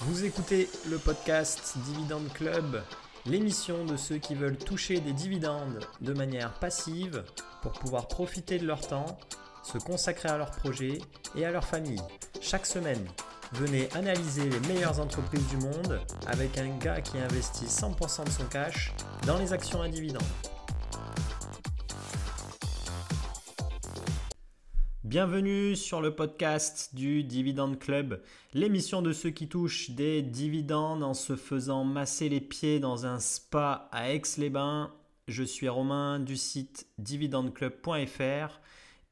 Vous écoutez le podcast Dividend Club, l'émission de ceux qui veulent toucher des dividendes de manière passive pour pouvoir profiter de leur temps, se consacrer à leurs projets et à leur famille. Chaque semaine, venez analyser les meilleures entreprises du monde avec un gars qui investit 100% de son cash dans les actions à dividendes. Bienvenue sur le podcast du Dividend Club, l'émission de ceux qui touchent des dividendes en se faisant masser les pieds dans un spa à Aix-les-Bains. Je suis Romain du site dividendclub.fr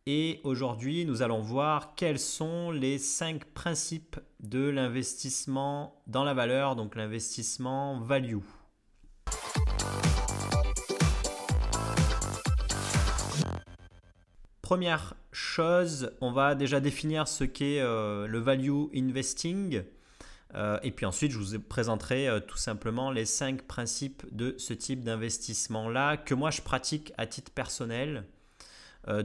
et aujourd'hui nous allons voir quels sont les cinq principes de l'investissement dans la valeur, donc l'investissement value. première chose, on va déjà définir ce qu'est euh, le value investing. Euh, et puis ensuite, je vous présenterai euh, tout simplement les cinq principes de ce type d'investissement-là que moi je pratique à titre personnel.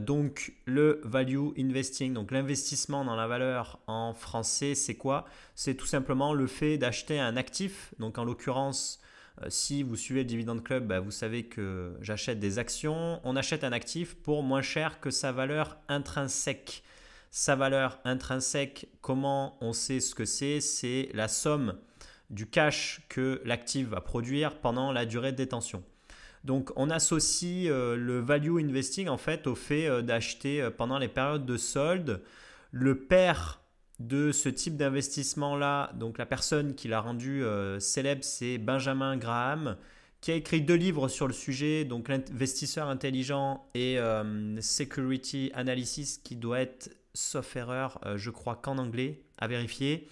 donc le value investing, donc l'investissement dans la valeur en français, c'est quoi C'est tout simplement le fait d'acheter un actif, donc en l'occurrence euh, si vous suivez le Dividend Club, bah, vous savez que j'achète des actions. On achète un actif pour moins cher que sa valeur intrinsèque. Sa valeur intrinsèque, comment on sait ce que c'est C'est la somme du cash que l'actif va produire pendant la durée de détention. Donc on associe euh, le value investing en fait au fait euh, d'acheter pendant les périodes de solde le pair de ce type d'investissement-là, donc la personne qui l'a rendu euh, célèbre, c'est Benjamin Graham, qui a écrit deux livres sur le sujet, donc l'investisseur intelligent et euh, Security Analysis, qui doit être, sauf erreur, euh, je crois qu'en anglais, à vérifier.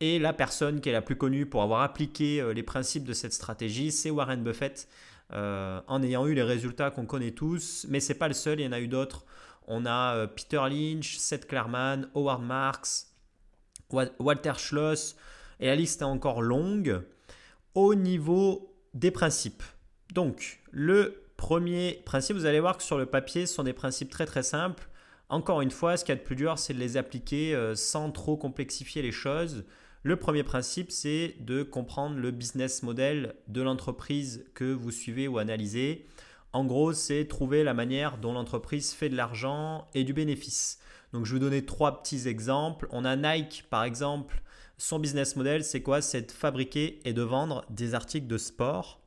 Et la personne qui est la plus connue pour avoir appliqué les principes de cette stratégie, c'est Warren Buffett, en ayant eu les résultats qu'on connaît tous, mais c'est pas le seul, il y en a eu d'autres. On a Peter Lynch, Seth Klarman, Howard Marks, Walter Schloss, et la liste est encore longue, au niveau des principes. Donc, le premier principe, vous allez voir que sur le papier, ce sont des principes très très simples. Encore une fois, ce qu'il y a de plus dur, c'est de les appliquer euh, sans trop complexifier les choses. Le premier principe, c'est de comprendre le business model de l'entreprise que vous suivez ou analysez. En gros, c'est trouver la manière dont l'entreprise fait de l'argent et du bénéfice. Donc, je vais vous donner trois petits exemples. On a Nike, par exemple. Son business model, c'est quoi C'est de fabriquer et de vendre des articles de sport.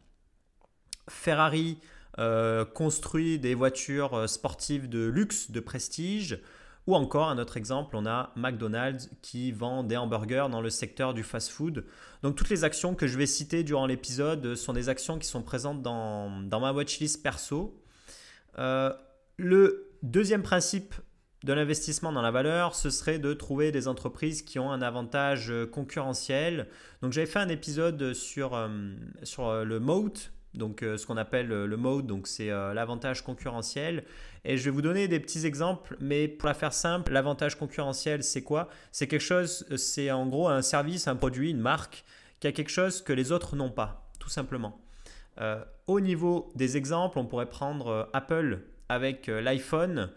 Ferrari euh, construit des voitures euh, sportives de luxe, de prestige. Ou encore, un autre exemple, on a McDonald's qui vend des hamburgers dans le secteur du fast-food. Donc toutes les actions que je vais citer durant l'épisode sont des actions qui sont présentes dans, dans ma watchlist perso. Euh, le deuxième principe de l'investissement dans la valeur, ce serait de trouver des entreprises qui ont un avantage euh, concurrentiel. Donc j'avais fait un épisode sur, euh, sur le moat, donc euh, ce qu'on appelle euh, le mode, donc c'est euh, l'avantage concurrentiel. Et je vais vous donner des petits exemples, mais pour la faire simple, l'avantage concurrentiel, c'est quoi C'est quelque chose, c'est en gros un service, un produit, une marque qui a quelque chose que les autres n'ont pas, tout simplement. au niveau des exemples, on pourrait prendre Apple avec l'iPhone.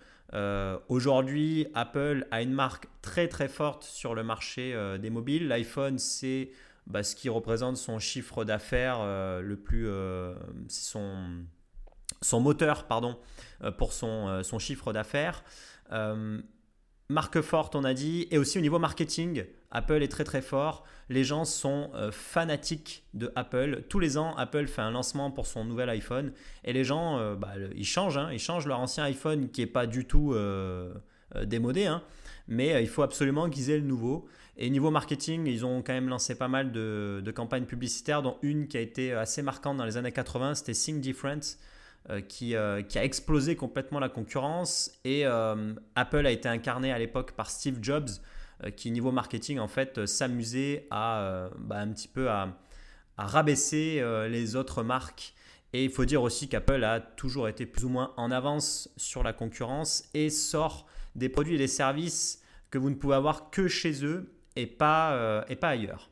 Aujourd'hui, Apple a une marque très très forte sur le marché des mobiles. L'iPhone, c'est bah, ce qui représente son chiffre d'affaires euh, le plus. Euh, son, son moteur, pardon, euh, pour son, son chiffre d'affaires. marque forte, on a dit, et aussi au niveau marketing, Apple est très très fort. Les gens sont fanatiques de Apple. Tous les ans, Apple fait un lancement pour son nouvel iPhone et les gens, bah, ils changent. Hein. Ils changent leur ancien iPhone qui n'est pas du tout démodé, hein. mais il faut absolument qu'ils aient le nouveau. Et niveau marketing, ils ont quand même lancé pas mal de, campagnes publicitaires, dont une qui a été assez marquante dans les années 80, c'était Think Different. Euh, qui, euh, qui, a explosé complètement la concurrence. Et euh, Apple a été incarné à l'époque par Steve Jobs, qui niveau marketing en fait s'amusait à bah, un petit peu à, à rabaisser les autres marques. Et il faut dire aussi qu'Apple a toujours été plus ou moins en avance sur la concurrence et sort des produits et des services que vous ne pouvez avoir que chez eux et pas, euh, et pas ailleurs.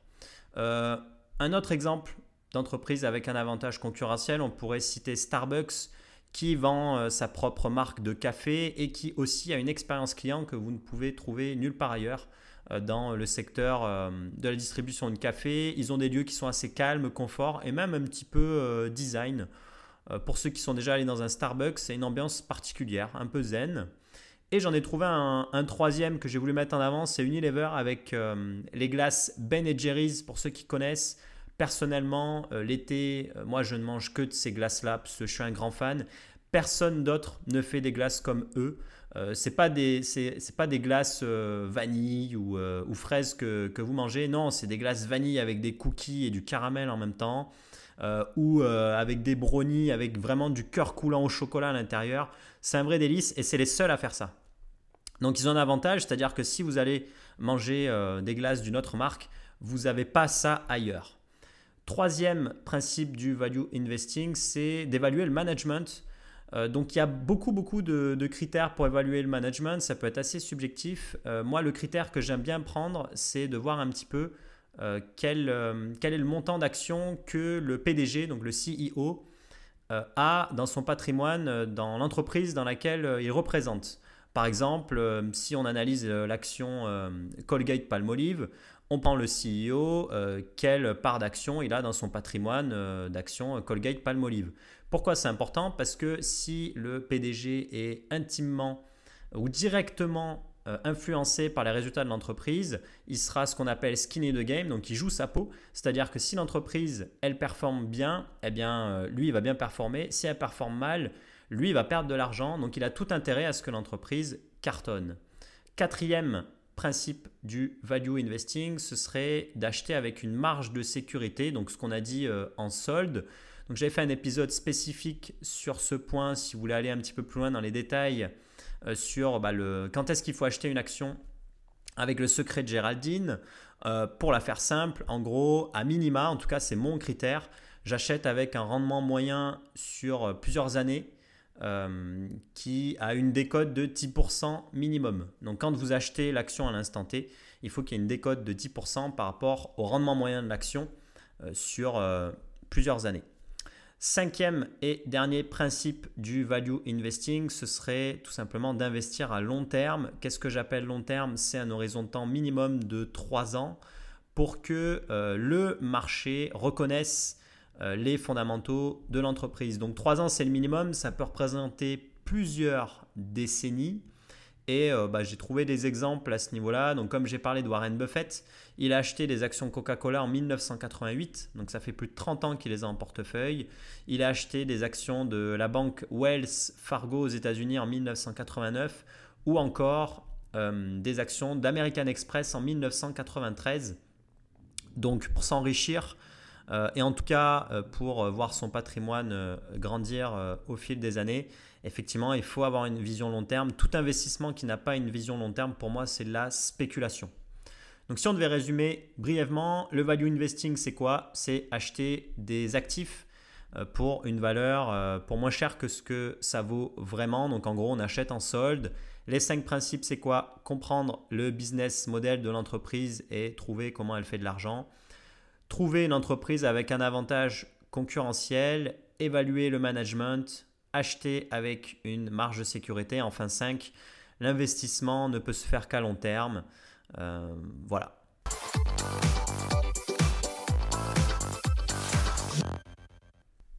Euh, un autre exemple d'entreprise avec un avantage concurrentiel, on pourrait citer Starbucks qui vend euh, sa propre marque de café et qui aussi a une expérience client que vous ne pouvez trouver nulle part ailleurs dans le secteur de la distribution de café. Ils ont des lieux qui sont assez calmes, confort et même un petit peu design. Pour ceux qui sont déjà allés dans un Starbucks, c'est une ambiance particulière, un peu zen. Et j'en ai trouvé un, troisième que j'ai voulu mettre en avant, c'est Unilever avec euh, les glaces Ben Jerry's pour ceux qui connaissent. Personnellement, euh, l'été, euh, moi je ne mange que de ces glaces-là parce que je suis un grand fan. Personne d'autre ne fait des glaces comme eux. Ce c'est pas des pas des glaces vanille ou, fraises que, que, vous mangez non c'est des glaces vanille avec des cookies et du caramel en même temps euh, ou euh, avec des brownies, avec vraiment du cœur coulant au chocolat à l'intérieur. C'est un vrai délice et c'est les seuls à faire ça. Donc ils ont un avantage, c'est-à-dire que si vous allez manger euh, des glaces d'une autre marque, vous n'avez pas ça ailleurs. Troisième principe du value investing, c'est d'évaluer le management. donc il y a beaucoup beaucoup de, critères pour évaluer le management, ça peut être assez subjectif. moi le critère que j'aime bien prendre, c'est de voir un petit peu euh, euh, quel, est le montant d'action que le PDG, donc le CEO, euh, a dans son patrimoine dans l'entreprise dans laquelle il représente. Par exemple, si on analyse l'action Colgate-Palmolive, on prend le CEO, quelle part d'action il a dans son patrimoine d'action Colgate-Palmolive. Pourquoi c'est important Parce que si le PDG est intimement ou directement euh, influencé par les résultats de l'entreprise, il sera ce qu'on appelle skinny in the game, donc il joue sa peau. C'est-à-dire que si l'entreprise, elle performe bien, eh bien, euh, lui, il va bien performer. Si elle performe mal, lui, il va perdre de l'argent. Donc, il a tout intérêt à ce que l'entreprise cartonne. Quatrième principe du value investing, ce serait d'acheter avec une marge de sécurité, donc ce qu'on a dit euh, en solde. Donc, j'avais fait un épisode spécifique sur ce point. Si vous voulez aller un petit peu plus loin dans les détails, euh, sur bah, le, quand est-ce qu'il faut acheter une action avec le secret de Géraldine. Euh, pour la faire simple, en gros, à minima, en tout cas c'est mon critère, j'achète avec un rendement moyen sur euh, plusieurs années qui a une décote de 10% minimum. Donc quand vous achetez l'action à l'instant T, il faut qu'il y ait une décote de 10% par rapport au rendement moyen de l'action sur plusieurs années. Cinquième et dernier principe du value investing, ce serait tout simplement d'investir à long terme. Qu'est-ce que j'appelle long terme C'est un horizon de temps minimum de 3 ans pour que euh, le marché reconnaisse euh, les fondamentaux de l'entreprise. Donc 3 ans, c'est le minimum, ça peut représenter plusieurs décennies. Et euh, bah, j'ai trouvé des exemples à ce niveau-là. Donc, comme j'ai parlé de Warren Buffett, il a acheté des actions Coca-Cola en 1988. Donc, ça fait plus de 30 ans qu'il les a en portefeuille. Il a acheté des actions de la banque Wells Fargo aux États-Unis en 1989 ou encore euh, des actions d'American Express en 1993. Donc, pour s'enrichir, euh, et en tout cas pour voir son patrimoine grandir au fil des années, effectivement, il faut avoir une vision long terme. Tout investissement qui n'a pas une vision long terme, pour moi, c'est de la spéculation. Donc si on devait résumer brièvement, le value investing, c'est quoi C'est acheter des actifs euh, pour une valeur euh, pour moins cher que ce que ça vaut vraiment. Donc en gros, on achète en solde. Les cinq principes, c'est quoi Comprendre le business model de l'entreprise et trouver comment elle fait de l'argent. Trouver une entreprise avec un avantage concurrentiel, évaluer le management, acheter avec une marge de sécurité. Enfin 5, l'investissement ne peut se faire qu'à long terme. Euh, voilà.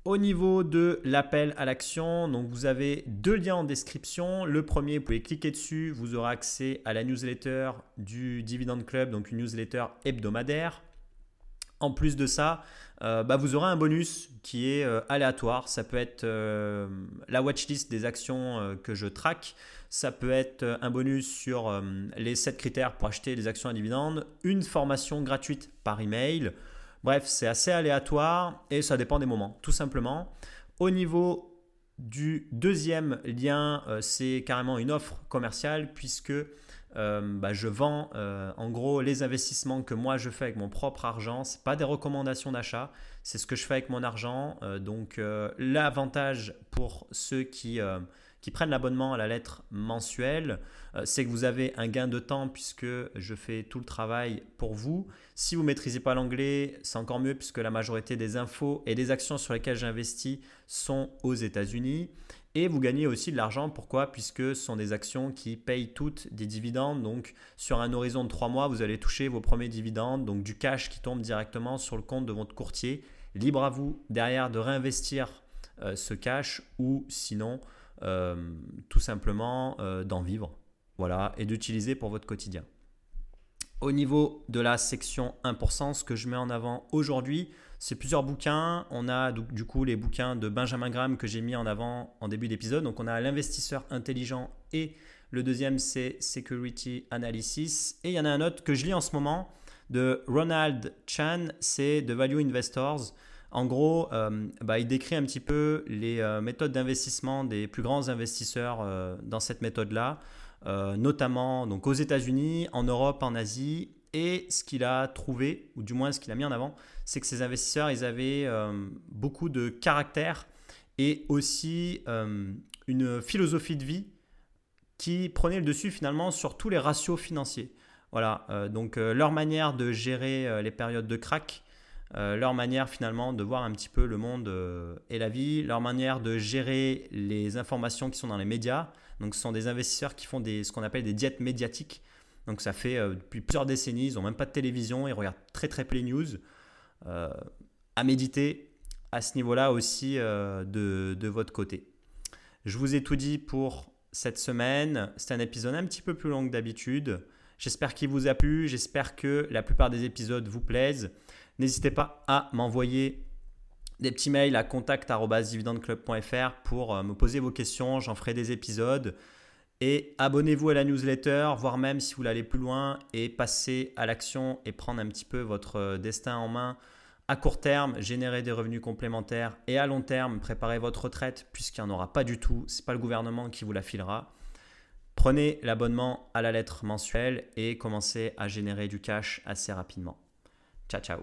Au niveau de l'appel à l'action, donc vous avez deux liens en description. Le premier, vous pouvez cliquer dessus, vous aurez accès à la newsletter du Dividend Club, donc une newsletter hebdomadaire. En plus de ça, euh, bah, vous aurez un bonus qui est euh, aléatoire. Ça peut être euh, la watchlist des actions que je traque. Ça peut être un bonus sur les 7 critères pour acheter des actions à dividendes. Une formation gratuite par email. Bref, c'est assez aléatoire et ça dépend des moments, tout simplement. Au niveau du deuxième lien, euh, c'est carrément une offre commerciale puisque euh, bah, je vends euh, en gros les investissements que moi je fais avec mon propre argent. n'est pas des recommandations d'achat, c'est ce que je fais avec mon argent. donc l'avantage pour ceux qui qui prennent l'abonnement à la lettre mensuelle, euh, c'est que vous avez un gain de temps puisque je fais tout le travail pour vous. Si vous ne maîtrisez pas l'anglais, c'est encore mieux puisque la majorité des infos et des actions sur lesquelles j'investis sont aux États-Unis. Et vous gagnez aussi de l'argent. Pourquoi Puisque ce sont des actions qui payent toutes des dividendes. Donc sur un horizon de 3 mois, vous allez toucher vos premiers dividendes, donc du cash qui tombe directement sur le compte de votre courtier. Libre à vous derrière de réinvestir euh, ce cash ou sinon euh, tout simplement euh, d'en vivre. Voilà, et d'utiliser pour votre quotidien. Au niveau de la section 1%, ce que je mets en avant aujourd'hui, c'est plusieurs bouquins. On a du, du coup les bouquins de Benjamin Graham que j'ai mis en avant en début d'épisode. Donc on a l'investisseur intelligent et le deuxième c'est Security Analysis. Et il y en a un autre que je lis en ce moment de Ronald Chan, c'est The Value Investors. En gros, euh, bah, il décrit un petit peu les euh, méthodes d'investissement des plus grands investisseurs euh, dans cette méthode-là, notamment donc, aux États-Unis, en Europe, en Asie. Et ce qu'il a trouvé, ou du moins ce qu'il a mis en avant, c'est que ces investisseurs, ils avaient beaucoup de caractère et aussi une philosophie de vie qui prenait le dessus finalement sur tous les ratios financiers. Voilà, donc leur manière de gérer les périodes de crack, euh, leur manière finalement de voir un petit peu le monde euh, et la vie, leur manière de gérer les informations qui sont dans les médias. Donc ce sont des investisseurs qui font des, ce qu'on appelle des diètes médiatiques. Donc ça fait euh, depuis plusieurs décennies, ils n'ont même pas de télévision, ils regardent très très peu les news. à méditer à ce niveau-là aussi de, de votre côté. Je vous ai tout dit pour cette semaine. C'est un épisode un petit peu plus long que d'habitude. J'espère qu'il vous a plu, j'espère que la plupart des épisodes vous plaisent. N'hésitez pas à m'envoyer des petits mails à contact.dividendeclub.fr pour euh, me poser vos questions, j'en ferai des épisodes. Et abonnez-vous à la newsletter, voire même si vous voulez plus loin et passer à l'action et prendre un petit peu votre euh, destin en main à court terme, générer des revenus complémentaires et à long terme, préparer votre retraite puisqu'il n'y en aura pas du tout. Ce n'est pas le gouvernement qui vous la filera. Prenez l'abonnement à la lettre mensuelle et commencez à générer du cash assez rapidement. Ciao ciao